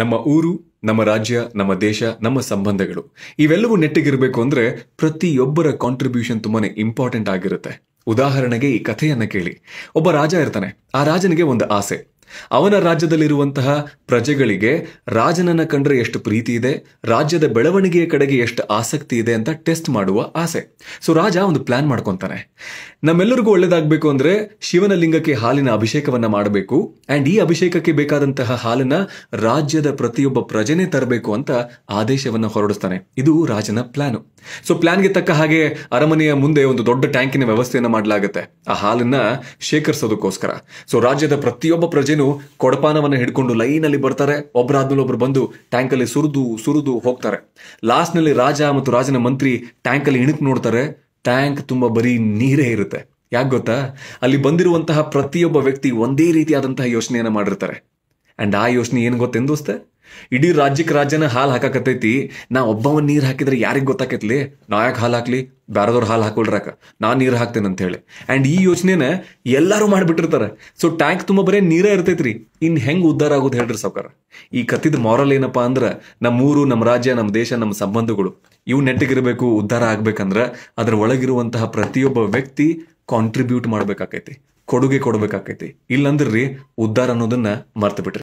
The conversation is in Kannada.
ನಮ್ಮ ಊರು ನಮ್ಮ ರಾಜ್ಯ ನಮ್ಮ ದೇಶ ನಮ್ಮ ಸಂಬಂಧಗಳು ಇವೆಲ್ಲವೂ ನೆಟ್ಟಿಗಿರಬೇಕು ಅಂದ್ರೆ ಪ್ರತಿಯೊಬ್ಬರ ಕಾಂಟ್ರಿಬ್ಯೂಷನ್ ತುಂಬಾನೇ ಇಂಪಾರ್ಟೆಂಟ್ ಆಗಿರುತ್ತೆ ಉದಾಹರಣೆಗೆ ಈ ಕಥೆಯನ್ನ ಕೇಳಿ ಒಬ್ಬ ರಾಜ ಇರ್ತಾನೆ ಆ ರಾಜನಿಗೆ ಒಂದು ಆಸೆ ಅವನ ರಾಜ್ಯದಲ್ಲಿರುವಂತಹ ಪ್ರಜೆಗಳಿಗೆ ರಾಜನನ್ನ ಕಂಡ್ರೆ ಎಷ್ಟು ಪ್ರೀತಿ ಇದೆ ರಾಜ್ಯದ ಬೆಳವಣಿಗೆಯ ಕಡೆಗೆ ಎಷ್ಟು ಆಸಕ್ತಿ ಇದೆ ಅಂತ ಟೆಸ್ಟ್ ಮಾಡುವ ಆಸೆ ಸೊ ರಾಜ ಒಂದು ಪ್ಲಾನ್ ಮಾಡ್ಕೊತಾನೆ ನಮ್ಮೆಲ್ಲರಿಗೂ ಒಳ್ಳೇದಾಗಬೇಕು ಅಂದ್ರೆ ಶಿವನ ಲಿಂಗಕ್ಕೆ ಹಾಲಿನ ಅಭಿಷೇಕವನ್ನ ಮಾಡಬೇಕು ಅಂಡ್ ಈ ಅಭಿಷೇಕಕ್ಕೆ ಬೇಕಾದಂತಹ ಹಾಲನ್ನ ರಾಜ್ಯದ ಪ್ರತಿಯೊಬ್ಬ ಪ್ರಜೆನೇ ತರಬೇಕು ಅಂತ ಆದೇಶವನ್ನು ಹೊರಡಿಸ್ತಾನೆ ಇದು ರಾಜನ ಪ್ಲಾನ್ ಸೊ ಪ್ಲಾನ್ಗೆ ತಕ್ಕ ಹಾಗೆ ಅರಮನೆಯ ಮುಂದೆ ಒಂದು ದೊಡ್ಡ ಟ್ಯಾಂಕಿನ ವ್ಯವಸ್ಥೆಯನ್ನು ಮಾಡಲಾಗುತ್ತೆ ಆ ಹಾಲನ್ನ ಶೇಖರಿಸೋದಕ್ಕೋಸ್ಕರ ಸೊ ರಾಜ್ಯದ ಪ್ರತಿಯೊಬ್ಬ ಪ್ರಜೆನ ಏನು ಕೊಡಪಾನವನ್ನು ಹಿಡ್ಕೊಂಡು ಅಲ್ಲಿ ಬರ್ತಾರೆ ಒಬ್ಬರಾದ್ಮೇಲೆ ಒಬ್ರು ಬಂದು ಟ್ಯಾಂಕಲ್ಲಿ ಸುರಿದು ಸುರಿದು ಹೋಗ್ತಾರೆ ನಲ್ಲಿ ರಾಜ ಮತ್ತು ರಾಜನ ಮಂತ್ರಿ ಟ್ಯಾಂಕಲ್ಲಿ ಇಣಕ್ ನೋಡ್ತಾರೆ ಟ್ಯಾಂಕ್ ತುಂಬಾ ಬರೀ ನೀರೇ ಇರುತ್ತೆ ಯಾಕೆ ಗೊತ್ತಾ ಅಲ್ಲಿ ಬಂದಿರುವಂತಹ ಪ್ರತಿಯೊಬ್ಬ ವ್ಯಕ್ತಿ ಒಂದೇ ರೀತಿಯಾದಂತಹ ಯೋಚನೆಯನ್ನು ಮಾಡಿರ್ತಾರೆ ಅಂಡ್ ಆ ಯೋಚನೆ ಏನು ಗೊತ್ತೆಂದೋಸ್ತೆ ಇಡೀ ರಾಜ್ಯಕ್ಕೆ ರಾಜ್ಯನ ಹಾಲು ಹಾಕಾಕತೈತಿ ನಾ ಒಬ್ಬವನ್ ನೀರು ಹಾಕಿದ್ರೆ ಯಾರಿಗೆ ಗೊತ್ತಾಕೈತ್ಲಿ ನಾ ಯಾಕೆ ಹಾಲ್ ಹಾಕ್ಲಿ ಬೇರೆದವ್ರು ಹಾಲು ಹಾಕೊಳ್ರಾಕ ನಾ ನೀರು ಹಾಕ್ತೇನೆ ಅಂತ ಹೇಳಿ ಆ್ಯಂಡ್ ಈ ಯೋಚನೆನ ಎಲ್ಲರೂ ಮಾಡಿಬಿಟ್ಟಿರ್ತಾರೆ ಸೊ ಟ್ಯಾಂಕ್ ತುಂಬಾ ಬರೀ ನೀರ ಇರ್ತೈತ್ರಿ ಇನ್ ಹೆಂಗ್ ಉದ್ದಾರ ಆಗೋದು ಹೇಳ್ರಿ ಸಾವ್ಕಾರ ಈ ಕತ್ತಿದ ಮಾರಲ್ ಅಂದ್ರ ಅಂದ್ರೆ ಊರು ನಮ್ಮ ರಾಜ್ಯ ನಮ್ಮ ದೇಶ ನಮ್ಮ ಸಂಬಂಧಗಳು ಇವು ನೆಟ್ಟಿಗಿರಬೇಕು ಉದ್ದಾರ ಆಗ್ಬೇಕಂದ್ರ ಅದ್ರ ಒಳಗಿರುವಂತಹ ಪ್ರತಿಯೊಬ್ಬ ವ್ಯಕ್ತಿ ಕಾಂಟ್ರಿಬ್ಯೂಟ್ ಮಾಡ್ಬೇಕಾಕೈತಿ ಕೊಡುಗೆ ಕೊಡ್ಬೇಕಾಕೈತಿ ಇಲ್ಲಂದ್ರಿ ಉದ್ದಾರ ಅನ್ನೋದನ್ನ ಮರ್ತು ಬಿಟ್ರಿ